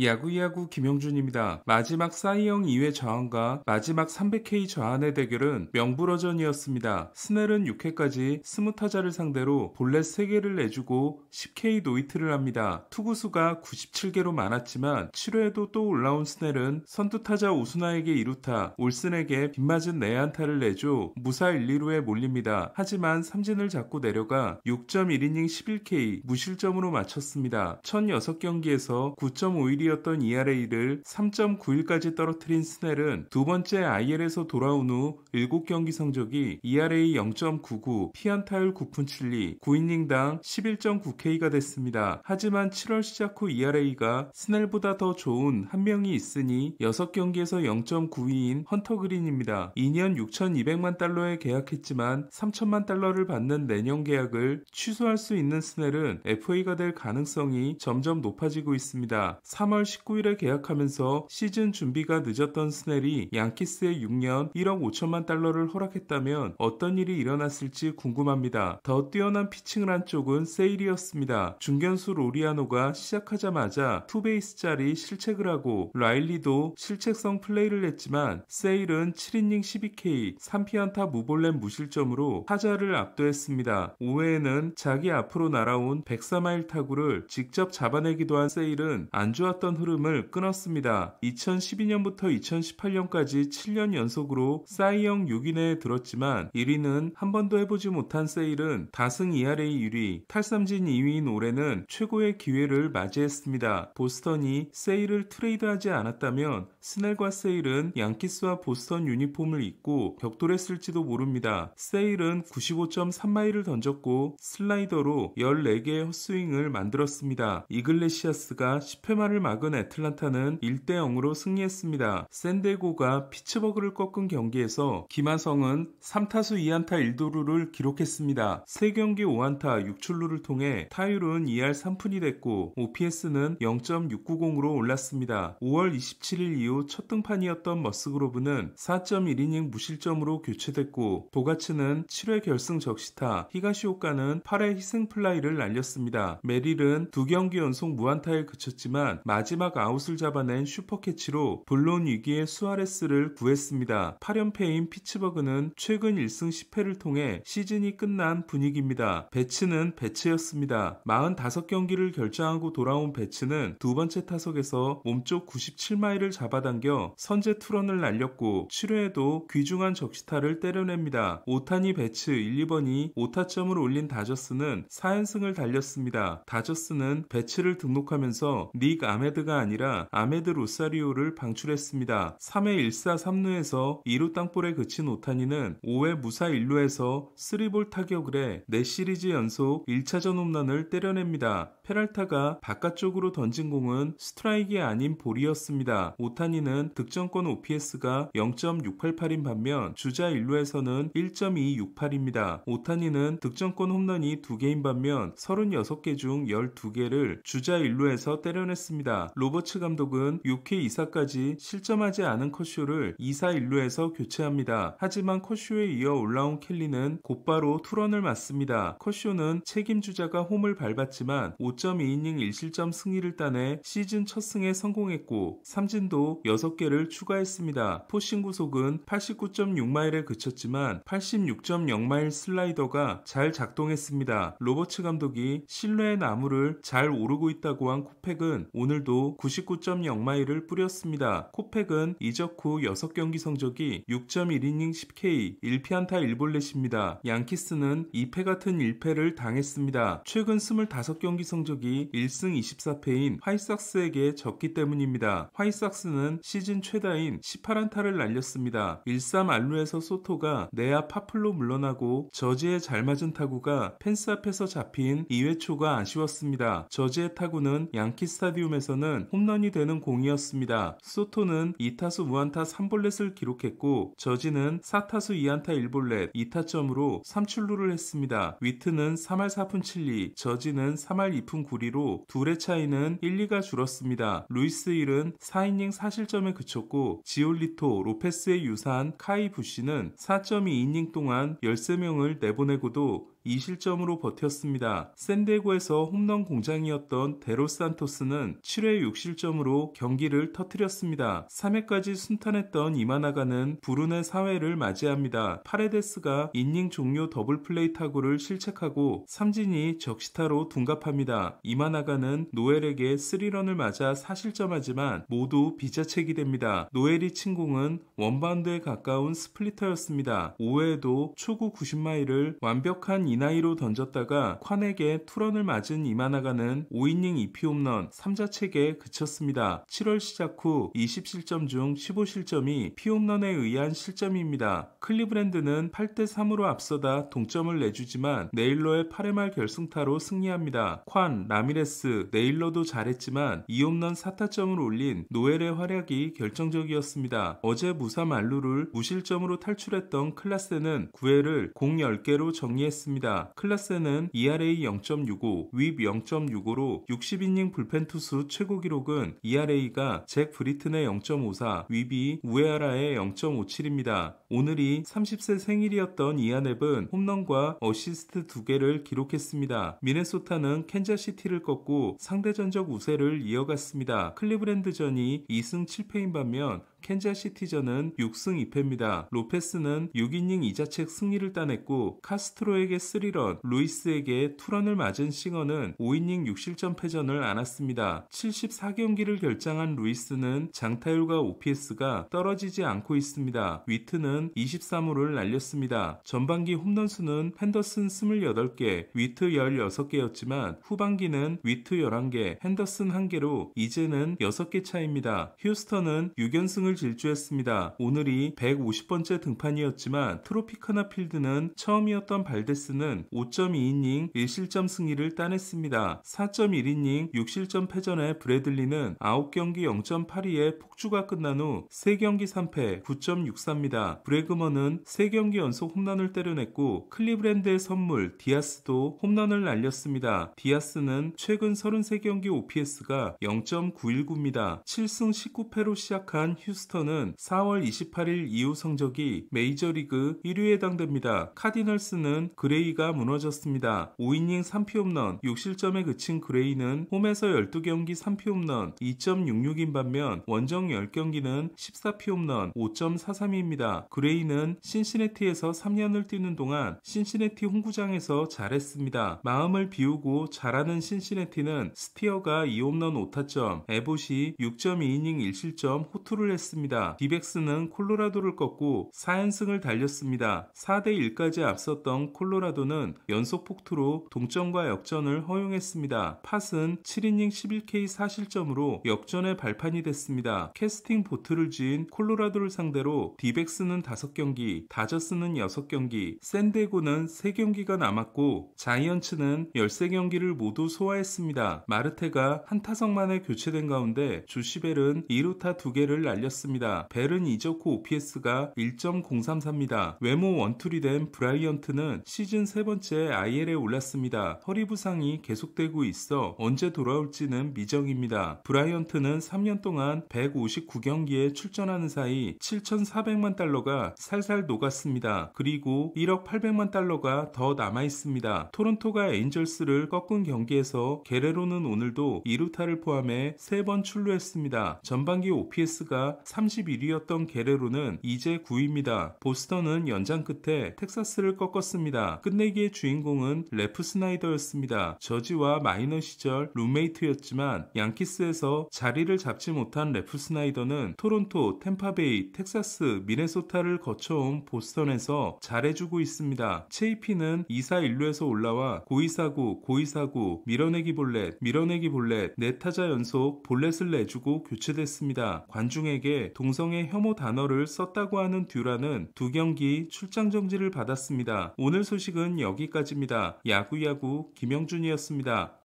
야구야구 김영준입니다. 마지막 사이영 2회 저항과 마지막 300K 저항의 대결은 명불허전이었습니다. 스넬은 6회까지 스무타자를 상대로 볼넷 3개를 내주고 10K 노이트를 합니다. 투구수가 97개로 많았지만 7회에도 또 올라온 스넬은 선두타자 우순아에게 2루타, 올슨에게 빗맞은 내안타를 내줘 무사 1, 2루에 몰립니다. 하지만 삼진을 잡고 내려가 6.1이닝 11K 무실점으로 마쳤습니다. 1006경기에서 9.5일 1위였던 ERA를 3.91까지 떨어뜨린 스넬은 두 번째 IL에서 돌아온 후 7경기 성적이 ERA 0.99, 피안타율 9푼7리, 9이닝당 11.9K가 됐습니다. 하지만 7월 시작 후 ERA가 스넬보다 더 좋은 한 명이 있으니 6경기에서 0.92인 헌터 그린입니다. 2년 6,200만 달러에 계약했지만 3천만 달러를 받는 내년 계약을 취소할 수 있는 스넬은 FA가 될 가능성이 점점 높아지고 있습니다. 3 3월 19일에 계약하면서 시즌 준비가 늦었던 스넬이 양키스의 6년 1억 5천만 달러를 허락했다면 어떤 일이 일어났을지 궁금합니다. 더 뛰어난 피칭을 한 쪽은 세일이었습니다. 중견수 로리아노가 시작하자마자 투베이스짜리 실책을 하고 라일리도 실책성 플레이를 했지만 세일은 7이닝 12K 3피안타 무볼렘 무실점으로 타자를 압도했습니다. 5회에는 자기 앞으로 날아온 104마일 타구를 직접 잡아내기도 한 세일은 안 좋았던 올랐던 흐름을 끊었습니다. 2012년부터 2018년까지 7년 연속으로 싸이영 6위에 들었지만 1위는 한 번도 해보지 못한 세일은 다승 ERA 1위, 탈삼진 2위인 올해는 최고의 기회를 맞이했습니다. 보스턴이 세일을 트레이드하지 않았다면 스넬과 세일은 양키스와 보스턴 유니폼을 입고 격돌했을지도 모릅니다. 세일은 95.3마일을 던졌고 슬라이더로 14개의 헛스윙을 만들었습니다. 이글레시아스가 10회말을 맞 막은 애틀란타는 1대 0으로 승리했습니다. 샌데고가 피츠버그를 꺾은 경기에서 김하성은 3타수 2안타 1도루를 기록했습니다. 3경기 5안타 6출루를 통해 타율은 2할 3푼이 됐고 OPS는 0.690으로 올랐습니다. 5월 27일 이후 첫 등판이었던 머스그로브는 4.1이닝 무실점으로 교체됐고 도가츠는 7회 결승 적시타, 히가시오카는 8회 희생플라이를 날렸습니다. 메릴은 2 경기 연속 무안타에 그쳤지만 마 마지막 아웃을 잡아낸 슈퍼캐치로 본론 위기의 수아레스를 구했습니다. 8연패인 피츠버그는 최근 1승 10패를 통해 시즌이 끝난 분위기입니다. 배츠는 배츠였습니다. 45경기를 결정하고 돌아온 배츠는 두 번째 타석에서 몸쪽 97마일을 잡아당겨 선제 투런을 날렸고 7회에도 귀중한 적시타를 때려냅니다. 오타니 배츠 1, 2번이 5타점을 올린 다저스는 4연승을 달렸습니다. 다저스는 배츠를 등록하면서 닉 아메 아메드가 아니라 아메드 로사리오를 방출했습니다. 3회 1사 3루에서 2루 땅볼에 그친 오타니는 5회 무사 1루에서 3볼 타격을 해 4시리즈 연속 1차전 홈런을 때려냅니다. 페랄타가 바깥쪽으로 던진 공은 스트라이크 아닌 볼이었습니다. 오타니는 득점권 OPS가 0.688인 반면 주자 1루에서는 1.268입니다. 오타니는 득점권 홈런이 2개인 반면 36개 중 12개를 주자 1루에서 때려냈습니다. 로버츠 감독은 6회 2사까지 실점하지 않은 커쇼를 2사 1루에서 교체합니다. 하지만 커쇼에 이어 올라온 켈리는 곧바로 투런을 맞습니다. 커쇼는 책임주자가 홈을 밟았지만 5.2이닝 1실점 승리를 따내 시즌 첫 승에 성공했고 삼진도 6개를 추가했습니다. 포싱 구속은 89.6마일에 그쳤지만 86.0마일 슬라이더가 잘 작동했습니다. 로버츠 감독이 실내의 나무를 잘 오르고 있다고 한 코펙은 오늘 오늘도 99.0마일을 뿌렸습니다. 코팩은 이적 후 6경기 성적이 6.1이닝 10K 1피안타 1볼넷입니다. 양키스는 2패 같은 1패를 당했습니다. 최근 25경기 성적이 1승 24패인 화이삭스에게 졌기 때문입니다. 화이삭스는 시즌 최다인 18안타를 날렸습니다. 1 3알루에서 소토가 내야 파플로 물러나고 저지에 잘 맞은 타구가 펜스 앞에서 잡힌 2회 초가 아쉬웠습니다. 저지의 타구는 양키 스타디움에서 경기에서는 홈런이 되는 공이었습니다. 소토는 2타수 무안타 3볼넷을 기록했고 저지는 4타수 2안타 1볼넷 2타점으로 3출루를 했습니다. 위트는 3할 4푼 7리, 저지는 3할 2푼 9리로 둘의 차이는 1, 2가 줄었습니다. 루이스 1은 4이닝 4실점에 그쳤고 지올리토, 로페스의 유사한 카이 부시는 4.2이닝 동안 13명을 내보내고도 2실점으로 버텼습니다. 샌디에고에서 홈런 공장이었던 데로 산토스는 7회 6실점으로 경기를 터뜨렸습니다. 3회까지 순탄했던 이마나가는 부운의 4회를 맞이합니다. 파레데스가 인닝 종료 더블 플레이 타구를 실책하고 삼진이 적시타로 둔갑합니다. 이마나가는 노엘에게 3런을 맞아 4실점하지만 모두 비자책이 됩니다. 노엘이 친 공은 원바운드에 가까운 스플리터였습니다. 5회에도 초구 90마일을 완벽한 이나이로 던졌다가 콴에게 투런을 맞은 이마나가는 5이닝 2피 홈런 3자책에 그쳤습니다. 7월 시작 후 27점 중 15실점이 피홈런에 의한 실점입니다. 클리브랜드는 8대3으로 앞서다 동점을 내주지만 네일러의 8회말 결승타로 승리합니다. 콴, 라미레스, 네일러도 잘했지만 2홈런 4타점을 올린 노엘의 활약이 결정적이었습니다. 어제 무사 만루를 무실점으로 탈출했던 클라스는 9회를 공 10개로 정리했습니다. 있습니다. 클라스는 ERA 0.65, 윕 0.65로 60이닝 불펜 투수 최고 기록은 ERA가 잭 브리튼의 0.54, 윕이 우에아라의 0.57입니다. 오늘이 30세 생일이었던 이안앱은 홈런과 어시스트 두개를 기록했습니다. 미네소타는 캔자시티를 꺾고 상대전적 우세를 이어갔습니다. 클리브랜드전이 2승 7패인 반면 캔자시티전은 6승 2패입니다. 로페스는 6이닝 2자책 승리를 따냈고 카스트로에게 3런, 루이스에게 2런을 맞은 싱어는 5이닝 6실점 패전을 안았습니다. 74경기를 결정한 루이스는 장타율과 OPS가 떨어지지 않고 있습니다. 위트는 23호를 날렸습니다. 전반기 홈런수는 핸더슨 28개, 위트 16개였지만 후반기는 위트 11개, 핸더슨 1개로 이제는 6개 차입니다. 휴스턴은 6연승을 우승을 질주했습니다. 오늘이 150번째 등판이었지만 트로피카나 필드는 처음이었던 발데스는 5.2이닝 1실점 승리를 따냈습니다. 4.1이닝 6실점 패전에 브래들리는 9경기 0.82의 폭주가 끝난 후 3경기 3패 9.64입니다. 브레그먼은 3경기 연속 홈런을 때려냈고 클리브랜드의 선물 디아스도 홈런을 날렸습니다. 디아스는 최근 33경기 OPS가 0.919입니다. 7승 19패로 시작한 휴스 휴스턴은 4월 28일 이후 성적이 메이저리그 1위에 해당됩니다. 카디널스는 그레이가 무너졌습니다. 5이닝 3피홈런, 6실점에 그친 그레이는 홈에서 12경기 3피홈런, 2.66인 반면 원정 10경기는 14피홈런, 5.43입니다. 그레이는 신시네티에서 3년을 뛰는 동안 신시네티 홈구장에서 잘했습니다. 마음을 비우고 잘하는 신시네티는 스티어가 2홈런 5타점, 에봇이 6.2이닝 1실점 호투를 했습니다. 했습니다 디백스는 콜로라도를 꺾고 4연승을 달렸습니다. 4대 1까지 앞섰던 콜로라도는 연속 폭투로 동점과 역전을 허용했습니다. 팟은 7이닝 11K 4실점으로 역전의 발판이 됐습니다. 캐스팅 보트를 지은 콜로라도를 상대로 디백스는 5경기, 다저스는 6경기, 샌데고는 3경기가 남았고 자이언츠는 13경기를 모두 소화했습니다. 마르테가 한 타석만에 교체된 가운데 주시벨은 2루타 2개를 날렸습니다. 올랐습니다. 벨은 이적후 OPS가 1.033입니다. 외모 원툴이 된 브라이언트는 시즌 세 번째 IL에 올랐습니다. 허리 부상이 계속되고 있어 언제 돌아올지는 미정입니다. 브라이언트는 3년 동안 159경기에 출전하는 사이 7,400만 달러가 살살 녹았습니다. 그리고 1억 800만 달러가 더 남아 있습니다. 토론토가 엔젤스를 꺾은 경기에서 게레로는 오늘도 이루타를 포함해 3번 출루했습니다. 전반기 OPS가 31위였던 게레로는 이제 9위입니다. 보스턴은 연장 끝에 텍사스를 꺾었습니다. 끝내기의 주인공은 레프 스나이더였습니다. 저지와 마이너 시절 룸메이트였지만 양키스에서 자리를 잡지 못한 레프 스나이더는 토론토, 템파베이, 텍사스, 미네소타를 거쳐온 보스턴에서 잘해주고 있습니다. 체이피는 2사 1루에서 올라와 고의사구, 고의사구, 밀어내기 볼넷, 밀어내기 볼넷, 네타자 연속 볼넷을 내주고 교체됐습니다. 관중에게 경기에 동성애 혐오 단어를 썼다고 하는 듀라는 두 경기 출장 정지를 받았습니다. 오늘 소식은 여기까지입니다. 야구야구 김영준이었습니다.